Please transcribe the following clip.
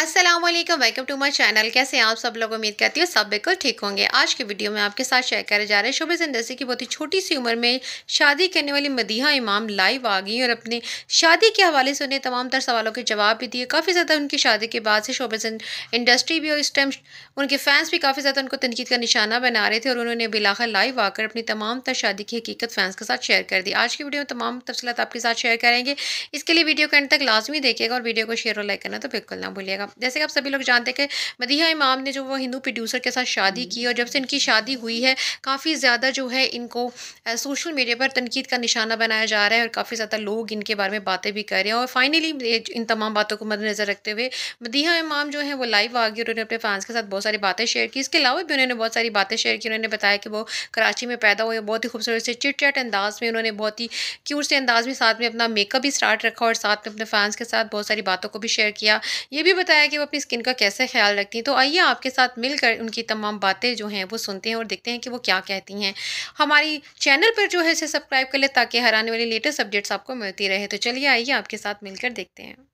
Aslam welcome to my channel कैसे आप सब लोग उम्मीद करती हूँ सब बिल्कुल ठीक होंगे आज की वीडियो में आपके साथ शेयर करे जा रहे हैं शोबिस इंडस्ट्री की बहुत ही छोटी सी उम्र में शादी करने वाली मदीहा इमाम लाइव आ गई और अपने शादी के हवाले से उन्हें तमाम तर सवालों के जवाब भी दिए काफ़ी ज़्यादा उनकी शादी के बाद से शोबे इंडस्ट्री भी और इस टाइम उनके फैंस भी काफ़ी ज़्यादा उनको तनकीद का निशाना बना रहे थे और उन्होंने बिलाखा लाइव आकर अपनी तमाम तर शादी की हकीकत फैंस के साथ शेयर कर दी आज की वीडियो में तमाम तफसलत आपके साथ शेयर करेंगे इसके लिए वीडियो के अंत तक लाजमी देखिएगा और वीडियो को शेयर और लाइक करना तो बिल्कुल ना भूलिएगा जैसे कि आप सभी लोग जानते हैं कि मदीहा इमाम ने जो वो हिंदू प्रोड्यूसर के साथ शादी की और जब से इनकी शादी हुई है काफ़ी ज़्यादा जो है इनको सोशल मीडिया पर तनकीद का निशाना बनाया जा रहा है और काफ़ी ज़्यादा लोग इनके बारे में बातें भी कर रहे हैं और फाइनली इन तमाम बातों को मद्देनज़र रखते हुए मदीहा इमाम जो है वो लाइव आ गई और उन्होंने अपने फैंस के साथ बहुत सारी बातें शेयर की इसके अलावा भी उन्होंने बहुत सारी बातें शेयर की उन्होंने बताया कि वो कराची में पैदा हुए बहुत ही खूबसूरत से चिट चट अंदाज में उन्होंने बहुत ही क्यूट से अंदाज में साथ में अपना मेकअप भी स्टार्ट रखा और साथ में अपने फैंस के साथ बहुत सारी बातों को भी शेयर किया ये भी बताया बताया कि वो अपनी स्किन का कैसे ख्याल रखती हैं तो आइए आपके साथ मिलकर उनकी तमाम बातें जो हैं वो सुनते हैं और देखते हैं कि वो क्या कहती हैं हमारी चैनल पर जो है इसे सब्सक्राइब कर ले ताकि हर आने वाली लेटेस्ट अपडेट्स आपको मिलती रहे तो चलिए आइए आपके साथ मिलकर देखते हैं